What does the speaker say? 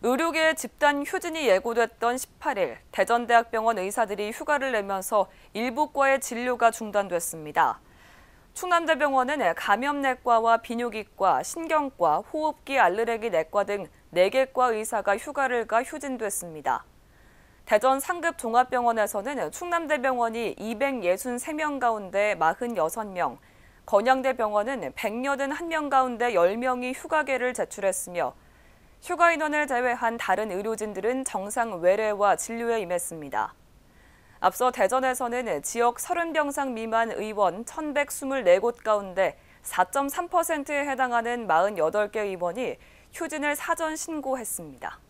의료계 집단 휴진이 예고됐던 18일 대전대학병원 의사들이 휴가를 내면서 일부과의 진료가 중단됐습니다. 충남대병원은 감염내과와 비뇨기과, 신경과, 호흡기 알레르기 내과 등 4개과 의사가 휴가를 가 휴진됐습니다. 대전 상급종합병원에서는 충남대병원이 263명 가운데 46명, 건양대병원은 181명 가운데 10명이 휴가계를 제출했으며 휴가 인원을 제외한 다른 의료진들은 정상 외래와 진료에 임했습니다. 앞서 대전에서는 지역 30병상 미만 의원 1,124곳 가운데 4.3%에 해당하는 48개 의원이 휴진을 사전 신고했습니다.